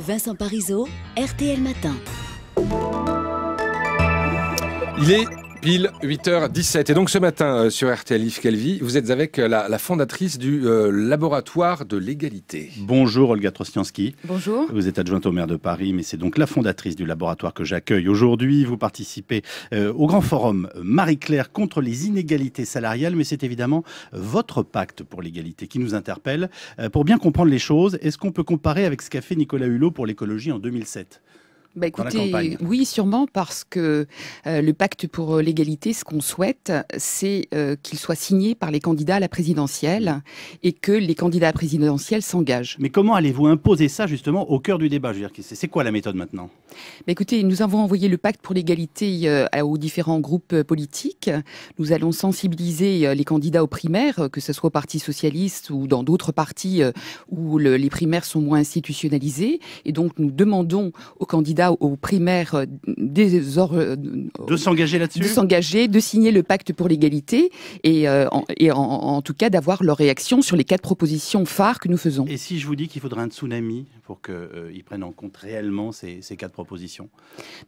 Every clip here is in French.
Vincent Parisot, RTL Matin. Il est Pile 8h17. Et donc ce matin euh, sur RTL Yves Calvi, vous êtes avec euh, la, fondatrice du euh, laboratoire de l'égalité. Bonjour Olga Trostiansky. Bonjour. Vous êtes adjointe au maire de Paris, mais c'est donc la fondatrice du laboratoire que j'accueille aujourd'hui. Vous participez au grand forum Marie-Claire contre les inégalités salariales, mais c'est évidemment votre pacte pour l'égalité qui nous interpelle. pour bien comprendre les choses, est-ce qu'on peut comparer avec ce qu'a fait Nicolas Hulot pour l'écologie en 2007 bah, écoutez, oui, sûrement parce que euh, le pacte pour euh, l'égalité, ce qu'on souhaite, c'est euh, qu'il soit signé par les candidats à la présidentielle et que les candidats à la présidentielle s'engagent. Mais comment allez-vous imposer ça justement au cœur du débat C'est quoi la méthode maintenant écoutez, nous avons envoyé le pacte pour l'égalité euh, aux différents groupes euh, politiques. Nous allons sensibiliser euh, les candidats aux primaires, que ce soit au Parti socialiste ou dans d'autres partis où les primaires sont moins institutionnalisées. Et donc, nous demandons aux candidats aux primaires de s'engager là-dessus, de s'engager, de signer le pacte pour l'égalité et, en, en, tout cas d'avoir leur réaction sur les quatre propositions phares que nous faisons. Et si je vous dis qu'il faudrait un tsunami pour qu'ils prennent en compte réellement ces, ces quatre propositions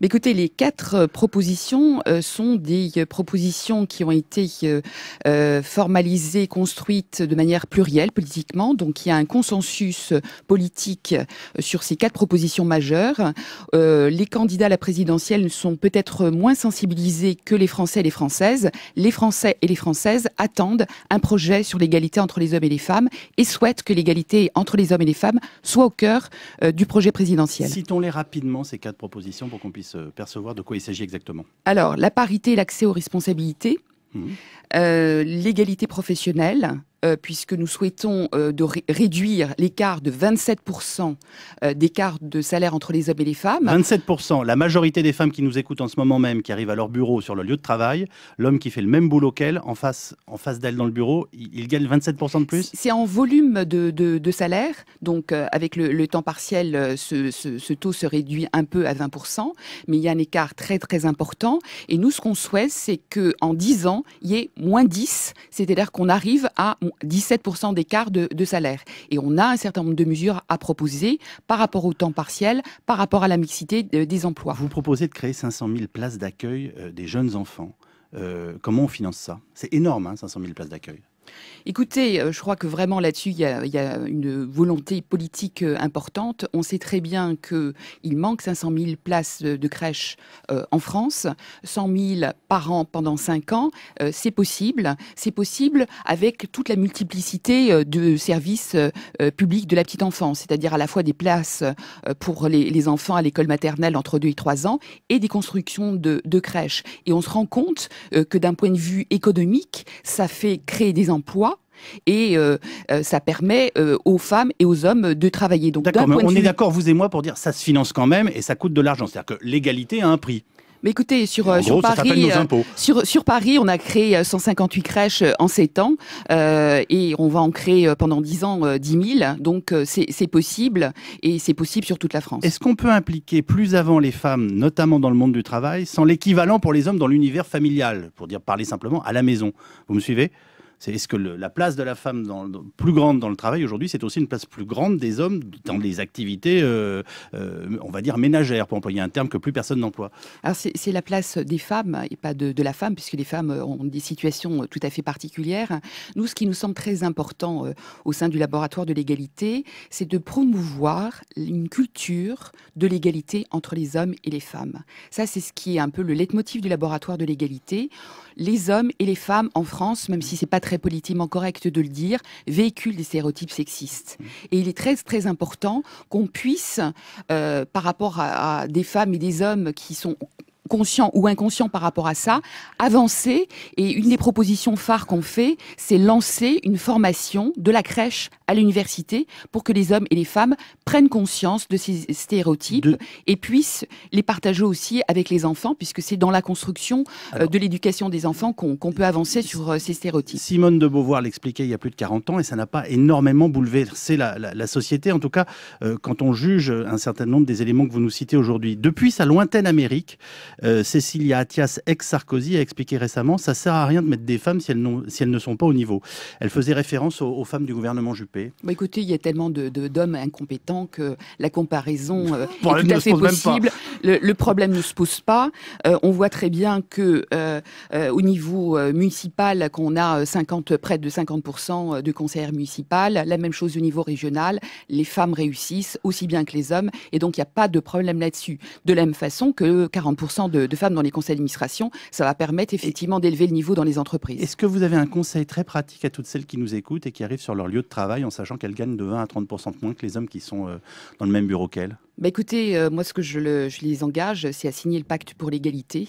Écoutez, les quatre euh, propositions euh, sont des euh, propositions qui ont été formalisées, construites de manière plurielle politiquement. Donc il y a un consensus politique sur ces quatre propositions majeures. les candidats à la présidentielle sont peut-être moins sensibilisés que les Français et les Françaises. Les Français et les Françaises attendent un projet sur l'égalité entre les hommes et les femmes et souhaitent que l'égalité entre les hommes et les femmes soit au cœur du projet présidentiel. Citons-les rapidement, ces quatre proposition propositions pour qu'on puisse euh, percevoir de quoi il s'agit exactement. Alors, la parité et l'accès aux responsabilités, mmh. euh, l'égalité professionnelle, euh, puisque nous souhaitons euh, réduire l'écart de 27% euh, d'écart de salaire entre les hommes et les femmes. 27%, la majorité des femmes qui nous écoutent en ce moment même, qui arrivent à leur bureau sur le lieu de travail, l'homme qui fait le même boulot qu'elle, en face, en face d'elle dans le bureau, il, gagne 27% de plus C'est en volume de, salaire, donc avec le, temps partiel, ce, ce taux se réduit un peu à 20%, mais il y a un écart très très important. Et nous, ce qu'on souhaite, c'est qu'en 10 ans, il y ait moins 10, c'est-à-dire qu'on arrive à 17% d'écart de, de, salaire. Et on a un certain nombre de mesures à proposer par rapport au temps partiel, par rapport à la mixité euh, des emplois. Vous proposez de créer 500 000 places d'accueil euh, des jeunes enfants. Euh, comment on finance ça C'est énorme, 500 hein, 000 places d'accueil. Écoutez, euh, je crois que vraiment là-dessus, il, y, a, une volonté politique euh, importante. On sait très bien qu'il manque 500 000 places de crèche euh, en France, 100 000 par an pendant 5 ans. c'est possible. C'est possible avec toute la multiplicité de services publics de la petite enfance, c'est-à-dire à la fois des places pour les, enfants à l'école maternelle entre 2 et 3 ans et des constructions de, de crèches. Et on se rend compte que d'un point de vue économique, ça fait créer des emploi et euh, euh, ça permet euh, aux femmes et aux hommes de travailler. Donc, on est d'accord, vous et moi, pour dire ça se finance quand même et ça coûte de l'argent. C'est-à-dire que l'égalité a un prix. Mais écoutez, sur, sur Paris, sur, sur, Paris, on a créé 158 crèches en 7 ans et on va en créer pendant 10 ans 10 000. Donc c'est possible et c'est possible sur toute la France. Est-ce qu'on peut impliquer plus avant les femmes, notamment dans le monde du travail, sans l'équivalent pour les hommes dans l'univers familial, pour dire parler simplement à la maison Vous me suivez c'est est-ce que la place de la femme dans, plus grande dans le travail aujourd'hui, c'est aussi une place plus grande des hommes dans les activités, euh, euh, on va dire ménagères, pour employer un terme que plus personne n'emploie. Alors c'est la place des femmes et pas de, la femme, puisque les femmes ont des situations tout à fait particulières. Nous, ce qui nous semble très important euh, au sein du laboratoire de l'égalité, c'est de promouvoir une culture de l'égalité entre les hommes et les femmes. Ça, c'est ce qui est un peu le leitmotiv du laboratoire de l'égalité les hommes et les femmes en France, même si c'est pas très politiquement correct de le dire, véhiculent des stéréotypes sexistes. Et il est très très important qu'on puisse, euh, par rapport à, des femmes et des hommes qui sont conscients ou inconscients par rapport à ça, avancer. Et une des propositions phares qu'on fait, c'est lancer une formation de la crèche à l'université pour que les hommes et les femmes prennent conscience de ces stéréotypes et puissent les partager aussi avec les enfants, puisque c'est dans la construction euh, de l'éducation des enfants qu'on peut avancer sur euh, ces stéréotypes. Simone de Beauvoir l'expliquait il y a plus de 40 ans et ça n'a pas énormément bouleversé la, la, société, en tout cas euh, quand on juge un certain nombre des éléments que vous nous citez aujourd'hui. Depuis sa lointaine Amérique, Cécilia Athias ex-Sarkozy, a expliqué récemment, ça sert à rien de mettre des femmes si elles, si elles ne sont pas au niveau. Elle faisait référence aux femmes du gouvernement Juppé. Bah, écoutez, il y a tellement d'hommes incompétents que la comparaison euh, est tout à fait possible. Le, problème ne se pose pas. Euh, on voit très bien que euh, au niveau municipal, qu'on a près de 50% de conseillères municipales, la même chose au niveau régional, les femmes réussissent aussi bien que les hommes, et donc il n'y a pas de problème là-dessus. De la même façon que 40% de femmes dans les conseils d'administration, ça va permettre effectivement d'élever le niveau dans les entreprises. Est-ce que vous avez un conseil très pratique à toutes celles qui nous écoutent et qui arrivent sur leur lieu de travail en sachant qu'elle gagne de 20 à 30 de moins que les hommes qui sont euh, dans le même bureau qu'elle bah Écoutez, euh, moi, ce que je, les engage, c'est à signer le pacte pour l'égalité,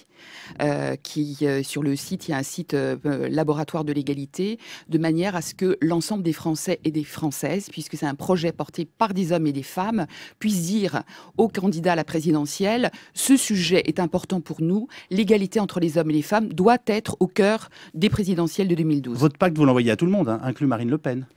euh, qui, euh, sur le site, il y a un site laboratoire de l'égalité, de manière à ce que l'ensemble des Français et des Françaises, puisque c'est un projet porté par des hommes et des femmes, puissent dire aux candidats à la présidentielle, ce sujet est important pour nous, l'égalité entre les hommes et les femmes doit être au cœur des présidentielles de 2012. Votre pacte, vous l'envoyez à tout le monde, hein, inclus Marine Le Pen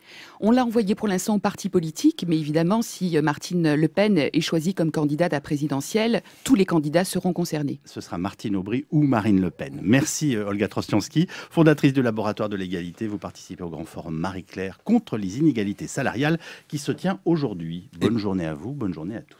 On l'a envoyé pour l'instant aux partis politiques, mais évidemment, si Martine Le Pen est comme candidat à présidentielle, tous les candidats seront concernés. Ce sera Martine Aubry ou Marine Le Pen. Merci euh, Olga Trostianski, fondatrice du laboratoire de l'égalité. Vous participez au grand forum Marie-Claire contre les inégalités salariales qui se tient aujourd'hui. Bonne journée à vous, bonne journée à tous.